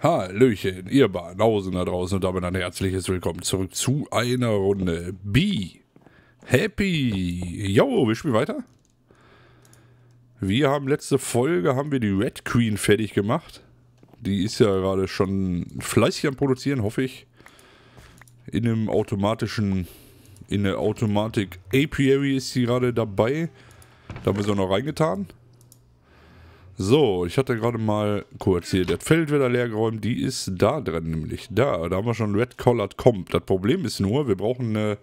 Hallöchen, ihr Banausen da draußen und damit ein herzliches Willkommen zurück zu einer Runde B. Happy! Jo, wir spielen weiter. Wir haben letzte Folge, haben wir die Red Queen fertig gemacht. Die ist ja gerade schon fleißig am Produzieren, hoffe ich. In einem automatischen, in der Automatik Apiary ist sie gerade dabei. Da haben wir sie auch noch reingetan. So, ich hatte gerade mal kurz hier das Feld wieder leer geräumt. Die ist da drin, nämlich da. Da haben wir schon Red Collared Comp. Das Problem ist nur, wir brauchen eine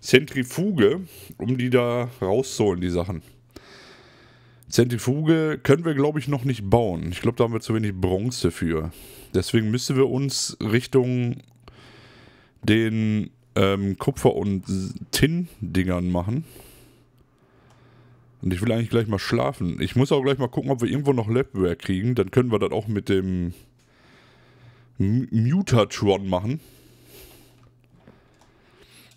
Zentrifuge, um die da rauszuholen, die Sachen. Zentrifuge können wir, glaube ich, noch nicht bauen. Ich glaube, da haben wir zu wenig Bronze für. Deswegen müssen wir uns Richtung den ähm, Kupfer- und Tin-Dingern machen. Und ich will eigentlich gleich mal schlafen. Ich muss auch gleich mal gucken, ob wir irgendwo noch Labware kriegen. Dann können wir das auch mit dem Mutatron machen.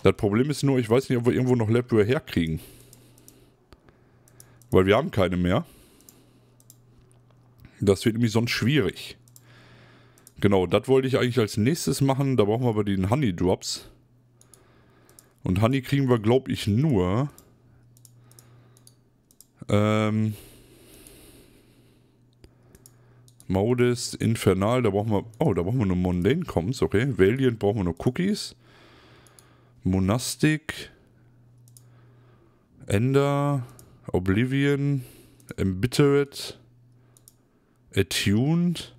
Das Problem ist nur, ich weiß nicht, ob wir irgendwo noch Labware herkriegen. Weil wir haben keine mehr. Das wird nämlich sonst schwierig. Genau, das wollte ich eigentlich als nächstes machen. Da brauchen wir aber den Honey Drops. Und Honey kriegen wir, glaube ich, nur ähm. Modus, Infernal, da brauchen wir. Oh, da brauchen wir nur Mundane Comms, okay. Valiant brauchen wir nur Cookies. Monastic. Ender. Oblivion. Embittered. Attuned.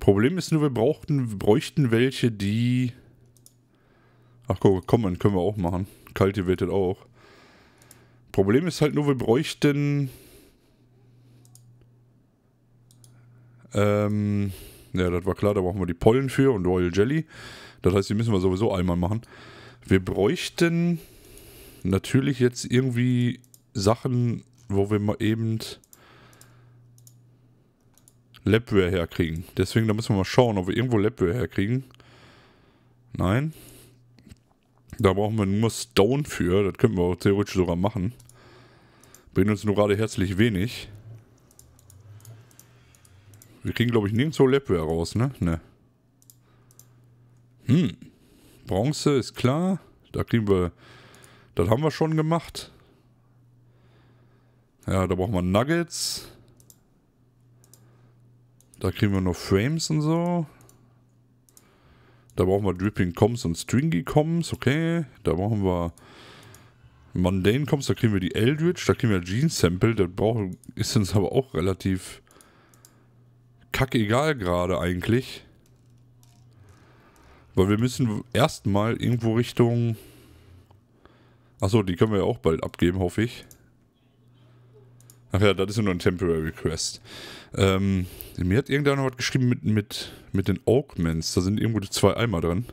Problem ist nur, wir brauchten, bräuchten welche, die. Ach guck, Common können wir auch machen. Cultivated auch. Problem ist halt nur, wir bräuchten... Ähm, ja, das war klar, da brauchen wir die Pollen für und Royal Jelly. Das heißt, die müssen wir sowieso einmal machen. Wir bräuchten natürlich jetzt irgendwie Sachen, wo wir mal eben Labware herkriegen. Deswegen, da müssen wir mal schauen, ob wir irgendwo Labware herkriegen. Nein. Da brauchen wir nur Stone für. Das könnten wir theoretisch sogar machen. Bringt uns nur gerade herzlich wenig. Wir kriegen, glaube ich, nirgendwo Labware raus, ne? Ne. Hm. Bronze ist klar. Da kriegen wir... Das haben wir schon gemacht. Ja, da brauchen wir Nuggets. Da kriegen wir noch Frames und so. Da brauchen wir Dripping Coms und Stringy Coms. Okay. Da brauchen wir... Mundane kommst, da kriegen wir die Eldritch, da kriegen wir Gene Sample, das braucht, ist uns aber auch relativ kackegal gerade eigentlich. Weil wir müssen erstmal irgendwo Richtung... Achso, die können wir ja auch bald abgeben, hoffe ich. Ach ja, das ist ja nur ein Temporary Quest. Ähm, mir hat irgendeiner was geschrieben mit, mit, mit den Augments. Da sind irgendwo die zwei Eimer drin.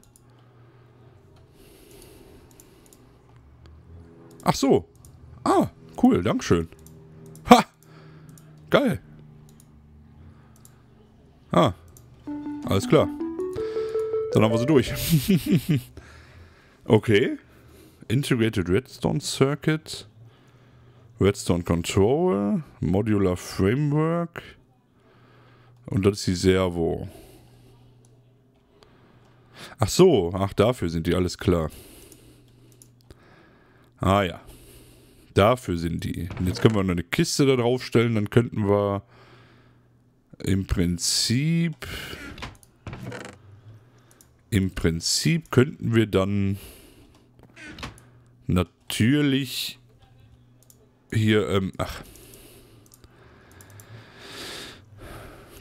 Ach so. Ah, cool, Dankeschön. Ha! Geil. Ah, alles klar. Dann haben wir sie durch. okay. Integrated Redstone Circuit. Redstone Control. Modular Framework. Und das ist die Servo. Ach so, ach dafür sind die, alles klar. Ah ja. Dafür sind die. Und jetzt können wir noch eine Kiste da drauf stellen, dann könnten wir im Prinzip... Im Prinzip könnten wir dann natürlich hier, ähm, ach,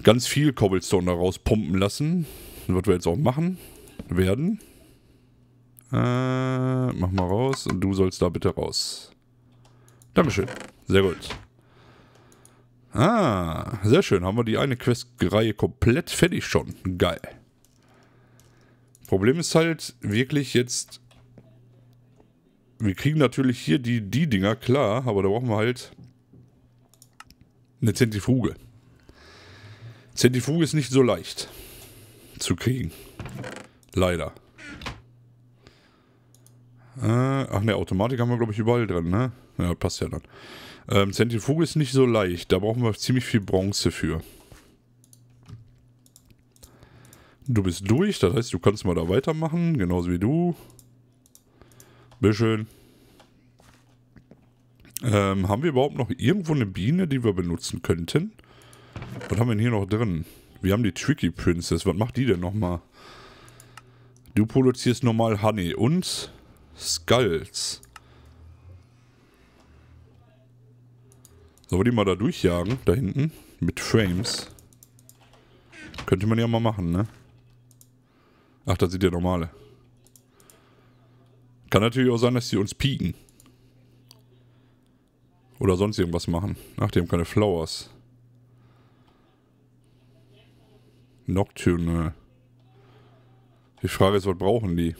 ganz viel Cobblestone daraus pumpen lassen, was wir jetzt auch machen werden. Äh, mach mal raus und du sollst da bitte raus. Dankeschön. Sehr gut. Ah, sehr schön. Haben wir die eine Questreihe komplett fertig schon. Geil. Problem ist halt wirklich jetzt... Wir kriegen natürlich hier die, die Dinger, klar, aber da brauchen wir halt eine Zentrifuge. Zentrifuge ist nicht so leicht zu kriegen. Leider. Äh, ach ne, Automatik haben wir, glaube ich, überall drin, ne? Ja, passt ja dann. Ähm, Zentrifuge ist nicht so leicht. Da brauchen wir ziemlich viel Bronze für. Du bist durch, das heißt, du kannst mal da weitermachen, genauso wie du. Bitteschön. Ähm, haben wir überhaupt noch irgendwo eine Biene, die wir benutzen könnten? Was haben wir denn hier noch drin? Wir haben die Tricky Princess. Was macht die denn nochmal? Du produzierst normal Honey und Skulls. Sollen wir die mal da durchjagen, da hinten? Mit Frames. Könnte man ja mal machen, ne? Ach, da sind ja normale. Kann natürlich auch sein, dass die uns pieken. Oder sonst irgendwas machen. Ach, die haben keine Flowers. Nocturnal. Die Frage ist, was brauchen die?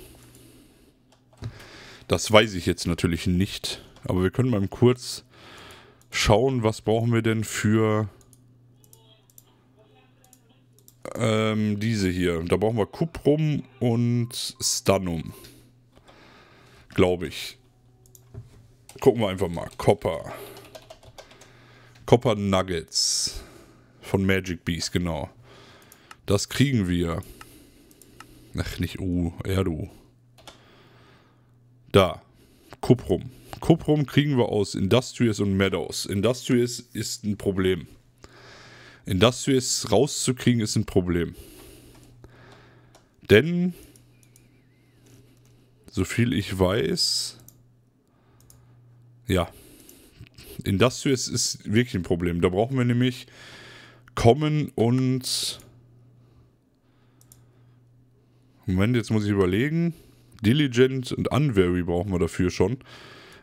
Das weiß ich jetzt natürlich nicht, aber wir können mal kurz schauen, was brauchen wir denn für ähm, diese hier. Da brauchen wir Cuprum und Stanum. Glaube ich. Gucken wir einfach mal. Copper. Copper Nuggets. Von Magic Beast, genau. Das kriegen wir. Ach, nicht U, uh, er du. Da, Cuprum. Cuprum kriegen wir aus Industrious und Meadows. Industrious ist ein Problem. Industrious rauszukriegen ist ein Problem. Denn, so viel ich weiß, ja, Industrious ist wirklich ein Problem. Da brauchen wir nämlich kommen und... Moment, jetzt muss ich überlegen. Diligent und Unvary brauchen wir dafür schon.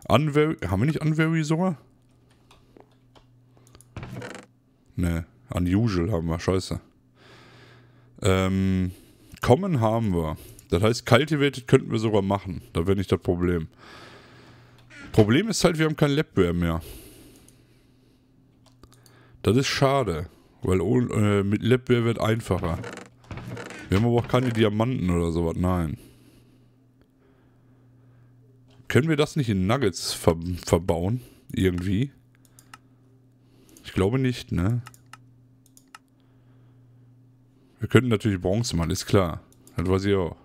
Unvary, haben wir nicht Unvary sogar? Ne, Unusual haben wir, scheiße. Ähm, Common haben wir. Das heißt, Cultivated könnten wir sogar machen. Da wäre nicht das Problem. Problem ist halt, wir haben kein Labware mehr. Das ist schade, weil äh, mit Labware wird einfacher. Wir haben aber auch keine Diamanten oder sowas, nein. Können wir das nicht in Nuggets ver verbauen? Irgendwie? Ich glaube nicht, ne? Wir könnten natürlich Bronze machen, ist klar. Das weiß ich auch.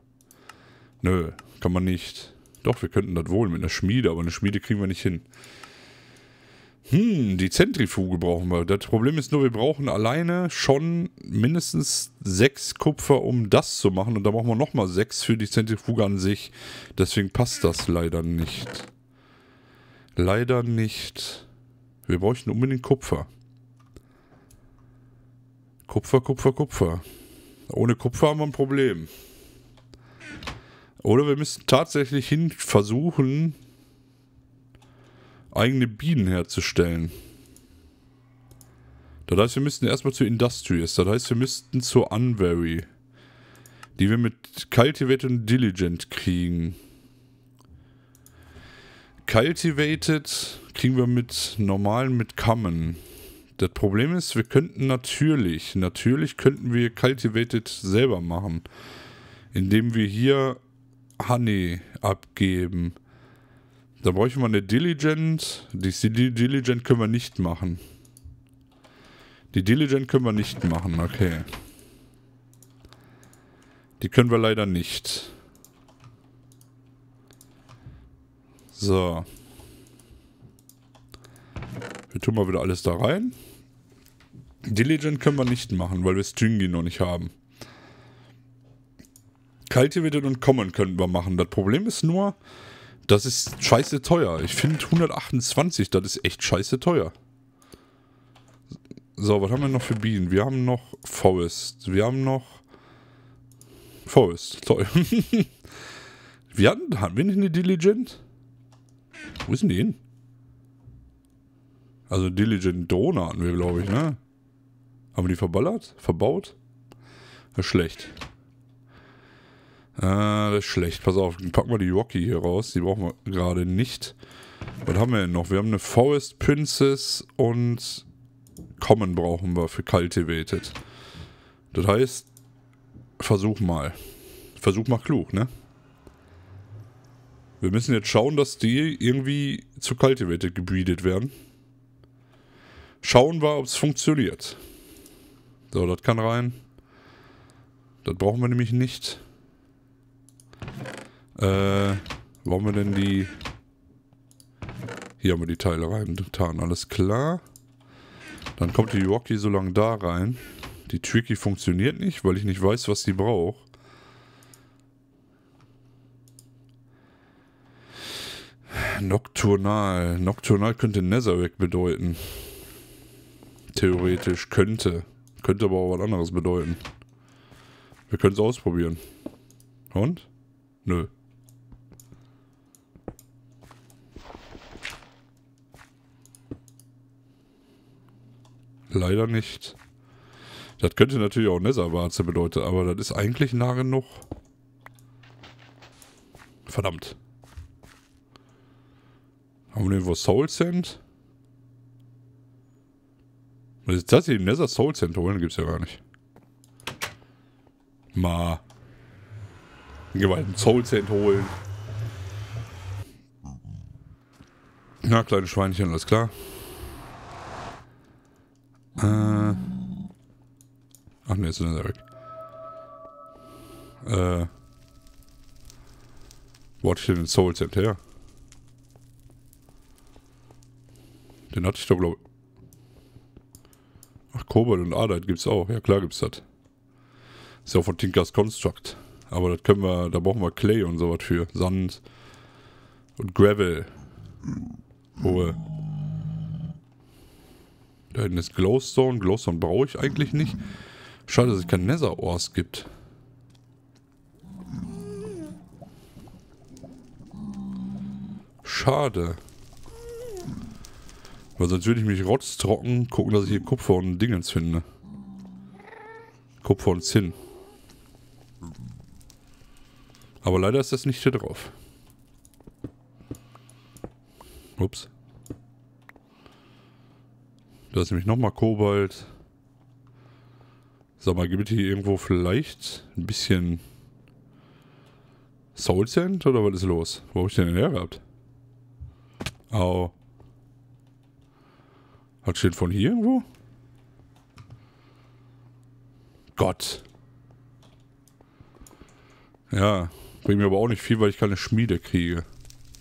Nö, kann man nicht. Doch, wir könnten das wohl mit einer Schmiede, aber eine Schmiede kriegen wir nicht hin. Hm, die Zentrifuge brauchen wir. Das Problem ist nur, wir brauchen alleine schon mindestens sechs Kupfer, um das zu machen. Und da brauchen wir nochmal sechs für die Zentrifuge an sich. Deswegen passt das leider nicht. Leider nicht. Wir bräuchten unbedingt Kupfer. Kupfer, Kupfer, Kupfer. Ohne Kupfer haben wir ein Problem. Oder wir müssen tatsächlich hin versuchen, eigene Bienen herzustellen. Das heißt, wir müssten erstmal zu Industrious. Das heißt, wir müssten zu Unvary. Die wir mit Cultivated und Diligent kriegen. Cultivated kriegen wir mit normalen mit Common. Das Problem ist, wir könnten natürlich, natürlich könnten wir Cultivated selber machen. Indem wir hier Honey abgeben. Da bräuchte man eine Diligent. Die, Diligent können wir nicht machen. Die Diligent können wir nicht machen, okay. Die können wir leider nicht. So. Wir tun mal wieder alles da rein. Diligent können wir nicht machen, weil wir Stringy noch nicht haben. Cultivated und Common können wir machen. Das Problem ist nur, das ist scheiße teuer. Ich finde 128, das ist echt scheiße teuer. So, was haben wir noch für Bienen? Wir haben noch Forest. Wir haben noch Forest. Toll. wir hatten, hatten wir nicht eine Diligent? Wo ist denn die hin? Also Diligent Drohne hatten wir, glaube ich, ne? Haben wir die verballert? Verbaut? Ja, schlecht. Ah, das ist schlecht. Pass auf, packen wir die Rocky hier raus. Die brauchen wir gerade nicht. Was haben wir denn noch? Wir haben eine Forest Princess und Common brauchen wir für Cultivated. Das heißt, versuch mal. Versuch mal klug, ne? Wir müssen jetzt schauen, dass die irgendwie zu Cultivated gebreedet werden. Schauen wir, ob es funktioniert. So, das kann rein. Das brauchen wir nämlich nicht. Äh, wollen wir denn die... Hier haben wir die Teile reingetan, alles klar. Dann kommt die Rocky so lange da rein. Die Tricky funktioniert nicht, weil ich nicht weiß, was sie braucht. Nocturnal. Nocturnal könnte Netherrack bedeuten. Theoretisch. Könnte. Könnte aber auch was anderes bedeuten. Wir können es ausprobieren. Und? Nö. Leider nicht. Das könnte natürlich auch Netherwarze bedeuten, aber das ist eigentlich nah genug. Verdammt. Haben wir irgendwo Soul Sand? Was ist das hier? Nether Soul Sand holen? Gibt's ja gar nicht. Mal. Gewalt Soul Sand holen. Na, kleine Schweinchen, alles klar. Äh. Ach ne, jetzt sind wir weg. Äh. Wo hatte ich denn den Soul Temp her? Den hatte ich doch, glaube ich. Ach, Kobold und Adite gibt's auch. Ja, klar gibt's das. Ist ja auch von Tinkers Construct. Aber das können wir, da brauchen wir Clay und sowas für. Sand und Gravel. Hohe. Äh, da Glowstone. Glowstone brauche ich eigentlich nicht. Schade, dass es kein Nether Ores gibt. Schade. Weil sonst würde ich mich rotztrocken gucken, dass ich hier Kupfer und Dingens finde. Kupfer und Zinn. Aber leider ist das nicht hier drauf. Ups. Da ist nämlich nochmal Kobalt. Sag mal, gibt es hier irgendwo vielleicht ein bisschen Soul Sand oder was ist los? Wo habe ich den denn her gehabt? Au. Hat steht von hier irgendwo? Gott. Ja, bringt mir aber auch nicht viel, weil ich keine Schmiede kriege.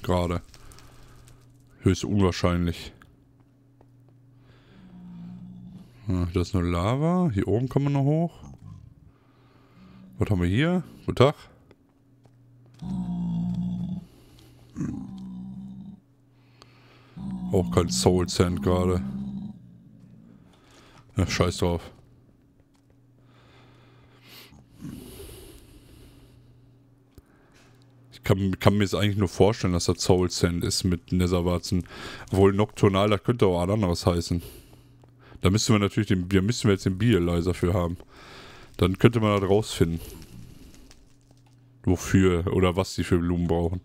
Gerade. Höchst unwahrscheinlich. Hm, da ist nur Lava. Hier oben kommen wir noch hoch. Was haben wir hier? Guten Tag. Auch kein Soul Sand gerade. Ja, scheiß drauf. Ich kann, kann mir jetzt eigentlich nur vorstellen, dass das Soul Sand ist mit Netherwarzen. Obwohl Nocturnal, das könnte auch was anderes heißen. Da müssten wir natürlich den, da müssten wir jetzt den Bialyzer für haben. Dann könnte man da rausfinden. Wofür oder was die für Blumen brauchen.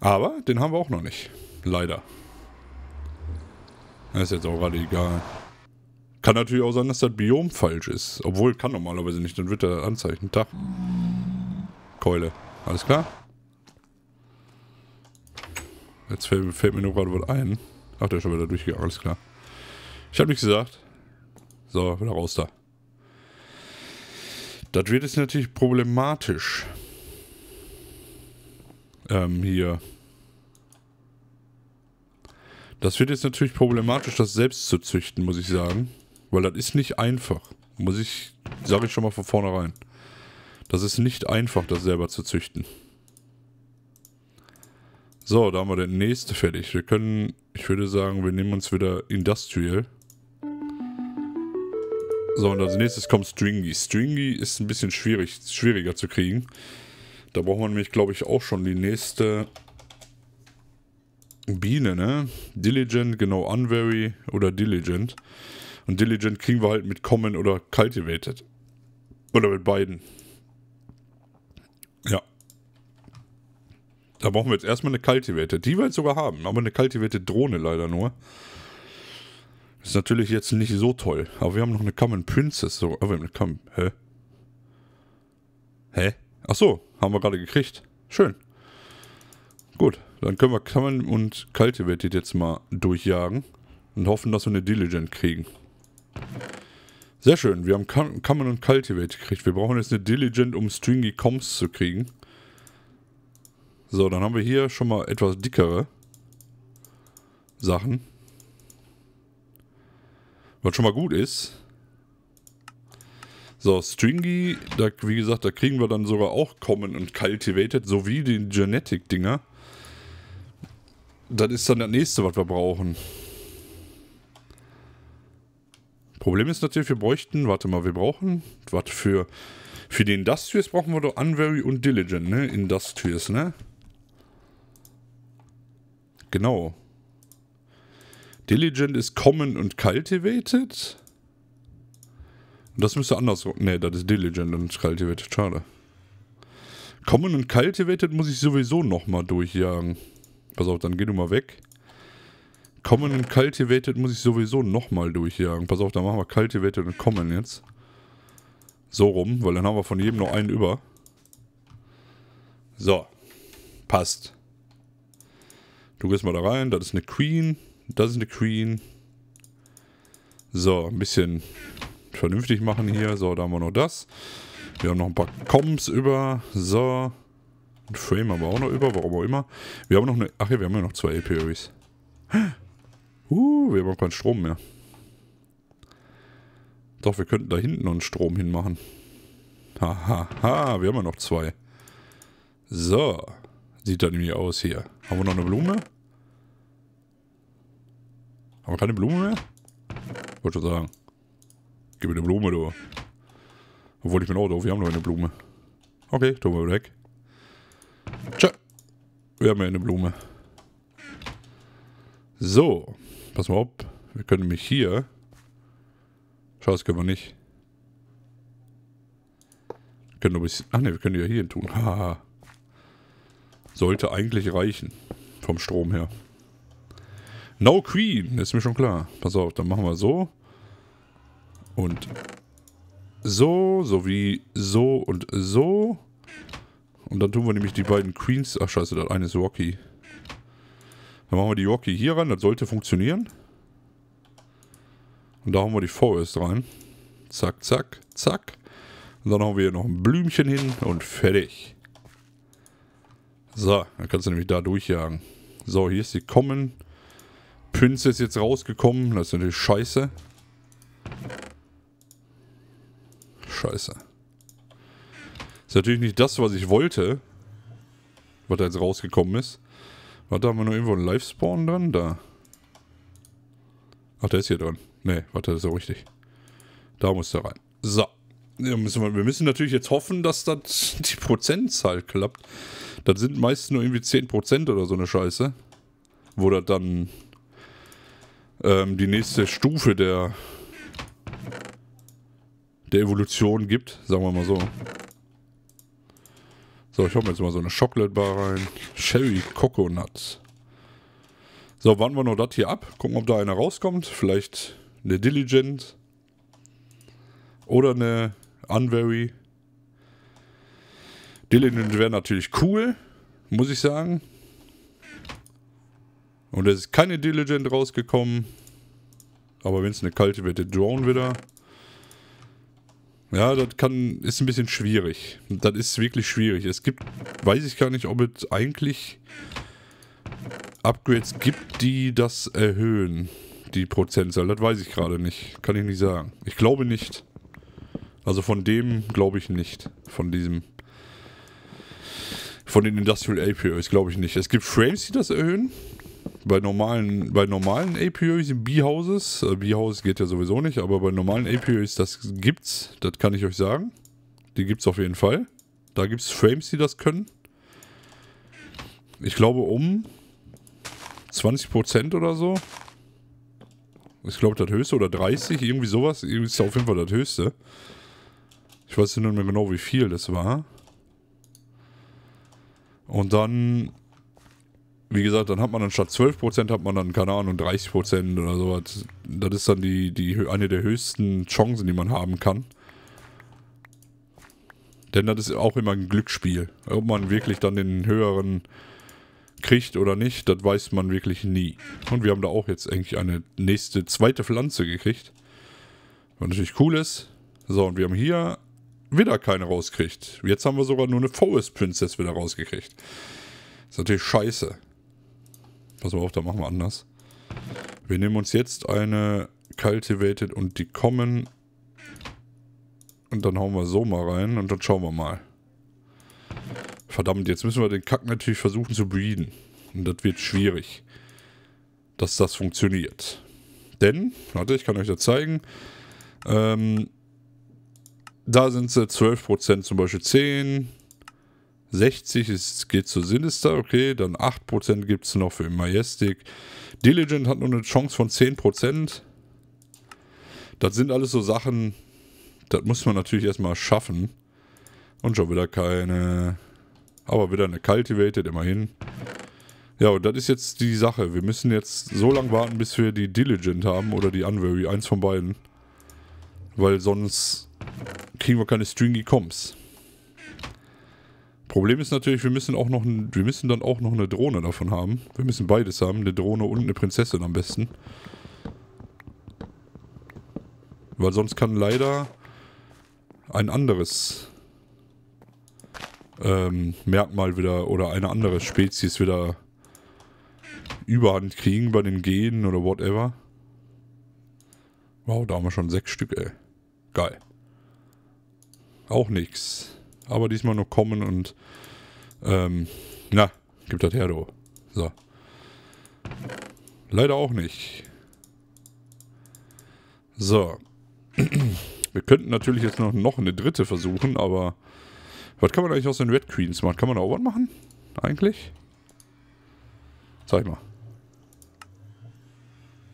Aber den haben wir auch noch nicht. Leider. Das ist jetzt auch gerade egal. Kann natürlich auch sein, dass das Biom falsch ist. Obwohl, kann normalerweise nicht. Dann wird er anzeichnen. Tag. Keule. Alles klar? Jetzt fällt, fällt mir nur gerade was ein. Ach, der ist schon wieder durchgegangen. Alles klar. Ich habe nichts gesagt. So, wieder raus da. Das wird jetzt natürlich problematisch. Ähm, hier. Das wird jetzt natürlich problematisch, das selbst zu züchten, muss ich sagen. Weil das ist nicht einfach. Muss ich, sage ich schon mal von vornherein. Das ist nicht einfach, das selber zu züchten. So, da haben wir den nächste fertig. Wir können, ich würde sagen, wir nehmen uns wieder Industrial. So, und als nächstes kommt Stringy. Stringy ist ein bisschen schwierig, schwieriger zu kriegen. Da braucht man nämlich, glaube ich, auch schon die nächste Biene, ne? Diligent, genau, Unvery oder Diligent. Und Diligent kriegen wir halt mit Common oder Cultivated. Oder mit beiden. Ja. Da brauchen wir jetzt erstmal eine Cultivated. Die wir jetzt sogar haben, aber eine Cultivated Drohne leider nur. Ist natürlich jetzt nicht so toll, aber wir haben noch eine Common Princess. So, aber haben eine Common. Hä? Hä? Ach so, haben wir gerade gekriegt. Schön. Gut, dann können wir Common und Cultivated jetzt mal durchjagen und hoffen, dass wir eine Diligent kriegen. Sehr schön, wir haben Common und Cultivate gekriegt. Wir brauchen jetzt eine Diligent, um Stringy Comms zu kriegen. So, dann haben wir hier schon mal etwas dickere Sachen. Was schon mal gut ist. So, Stringy, da, wie gesagt, da kriegen wir dann sogar auch Common und Cultivated sowie den Genetic-Dinger. Das ist dann das nächste, was wir brauchen. Problem ist natürlich, wir bräuchten, warte mal, wir brauchen, was für, für die Industrious brauchen wir doch Unvary und Diligent, ne? Industrious, ne? Genau. Genau. Diligent ist common und cultivated. Und das müsste andersrum. Ne, das ist diligent und cultivated. Schade. Common und cultivated muss ich sowieso nochmal durchjagen. Pass auf, dann geh du mal weg. Common und cultivated muss ich sowieso nochmal durchjagen. Pass auf, dann machen wir cultivated und common jetzt. So rum, weil dann haben wir von jedem noch einen über. So. Passt. Du gehst mal da rein, das ist eine Queen. Das ist eine Queen. So, ein bisschen vernünftig machen hier. So, da haben wir noch das. Wir haben noch ein paar Comps über. So. Ein Frame haben wir auch noch über, warum auch immer. Wir haben noch eine... Ach ja, wir haben ja noch zwei LPRs. Uh, wir haben auch keinen Strom mehr. Doch, wir könnten da hinten noch einen Strom hinmachen. Hahaha, ha, ha. wir haben ja noch zwei. So. Sieht dann nämlich aus hier. Haben wir noch eine Blume? Haben wir keine Blume mehr? Wollte schon sagen. Gib mir eine Blume, du. Obwohl ich bin auch doof, wir haben noch eine Blume. Okay, tun wir weg. Tja. Wir haben ja eine Blume. So. Pass mal auf. Wir können mich hier. Schau, das können wir nicht. Wir können nur ein bisschen. Ach ne, wir können ja hier hin tun. Haha. Sollte eigentlich reichen. Vom Strom her. No Queen, ist mir schon klar. Pass auf, dann machen wir so. Und so, sowie so und so. Und dann tun wir nämlich die beiden Queens. Ach scheiße, das eine ist Rocky. Dann machen wir die Rocky hier ran, das sollte funktionieren. Und da haben wir die Forest rein. Zack, zack, zack. Und dann haben wir hier noch ein Blümchen hin und fertig. So, dann kannst du nämlich da durchjagen. So, hier ist die Common. Pünze ist jetzt rausgekommen. Das ist natürlich scheiße. Scheiße. Ist natürlich nicht das, was ich wollte. Was da jetzt rausgekommen ist. Warte, haben wir noch irgendwo einen Live-Spawn dran? Da. Ach, der ist hier dran. Ne, warte, das ist auch richtig. Da muss der rein. So. Ja, müssen wir, wir, müssen natürlich jetzt hoffen, dass das die Prozentzahl klappt. Das sind meistens nur irgendwie 10% oder so eine Scheiße. Wo das dann ähm, die nächste Stufe der, der Evolution gibt, sagen wir mal so. So, ich hoffe jetzt mal so eine Chocolate Bar rein. Sherry Coconuts. So, warten wir noch das hier ab. Gucken, ob da einer rauskommt. Vielleicht eine Diligent. Oder eine Unvery. Diligent wäre natürlich cool, muss ich sagen. Und es ist keine Diligent rausgekommen. Aber wenn es eine kalte cultivated Drone wieder... Ja, das kann, ist ein bisschen schwierig. Das ist wirklich schwierig. Es gibt, weiß ich gar nicht, ob es eigentlich Upgrades gibt, die das erhöhen, die Prozentzahl. Das weiß ich gerade nicht. Kann ich nicht sagen. Ich glaube nicht. Also von dem glaube ich nicht. Von diesem von den Industrial APIs, glaube ich nicht. Es gibt Frames, die das erhöhen bei normalen, bei normalen APIs, B-Houses, äh, B-House geht ja sowieso nicht, aber bei normalen APIs, das gibt's, das kann ich euch sagen. Die gibt's auf jeden Fall. Da gibt's Frames, die das können. Ich glaube um 20% oder so. Ich glaube das höchste oder 30, irgendwie sowas. ist auf jeden Fall das höchste. Ich weiß nicht mehr genau, wie viel das war. Und dann wie gesagt, dann hat man dann statt 12% hat man dann, keine Ahnung, 30% oder sowas. Das ist dann die, die, eine der höchsten Chancen, die man haben kann. Denn das ist auch immer ein Glücksspiel. Ob man wirklich dann den höheren kriegt oder nicht, das weiß man wirklich nie. Und wir haben da auch jetzt eigentlich eine nächste, zweite Pflanze gekriegt. Was natürlich cool ist. So, und wir haben hier wieder keine rausgekriegt. Jetzt haben wir sogar nur eine Forest Princess wieder rausgekriegt. Das ist natürlich scheiße. Pass mal auf, da machen wir anders. Wir nehmen uns jetzt eine Cultivated und die kommen. Und dann hauen wir so mal rein und dann schauen wir mal. Verdammt, jetzt müssen wir den Kack natürlich versuchen zu breeden. Und das wird schwierig, dass das funktioniert. Denn, warte, ich kann euch das zeigen. Ähm, da sind sie 12%, zum Beispiel 10, 60 ist, geht zu Sinister, okay, dann 8% gibt es noch für Majestic. Diligent hat nur eine Chance von 10%. Das sind alles so Sachen, das muss man natürlich erstmal schaffen. Und schon wieder keine... Aber wieder eine Cultivated, immerhin. Ja, und das ist jetzt die Sache. Wir müssen jetzt so lange warten, bis wir die Diligent haben oder die Unwary. Eins von beiden. Weil sonst kriegen wir keine Stringy Comps. Problem ist natürlich, wir müssen auch noch, wir müssen dann auch noch eine Drohne davon haben. Wir müssen beides haben, eine Drohne und eine Prinzessin am besten. Weil sonst kann leider ein anderes ähm, Merkmal wieder oder eine andere Spezies wieder Überhand kriegen bei den Genen oder whatever. Wow, da haben wir schon sechs Stück, ey. Geil. Auch nichts aber diesmal nur kommen und ähm, na, gib das her, du. So. Leider auch nicht. So. Wir könnten natürlich jetzt noch, noch eine dritte versuchen, aber was kann man eigentlich aus den Red Queens machen? Kann man da auch was machen? Eigentlich? Zeig mal.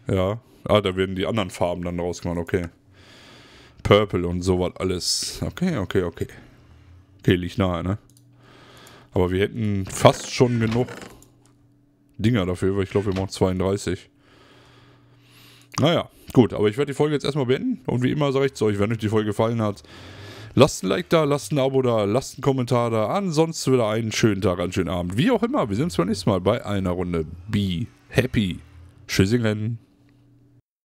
Ja. Ah, da werden die anderen Farben dann rausgemacht, okay. Purple und sowas alles. Okay, okay, okay. Okay, liegt nahe, ne? Aber wir hätten fast schon genug Dinger dafür, weil ich glaube, wir machen 32. Naja, gut, aber ich werde die Folge jetzt erstmal beenden. Und wie immer sage ich zu euch, wenn euch die Folge gefallen hat, lasst ein Like da, lasst ein Abo da, lasst einen Kommentar da. Ansonsten wieder einen schönen Tag, einen schönen Abend. Wie auch immer, wir sehen uns beim nächsten Mal bei einer Runde. Be happy. Tschüssi, rennen.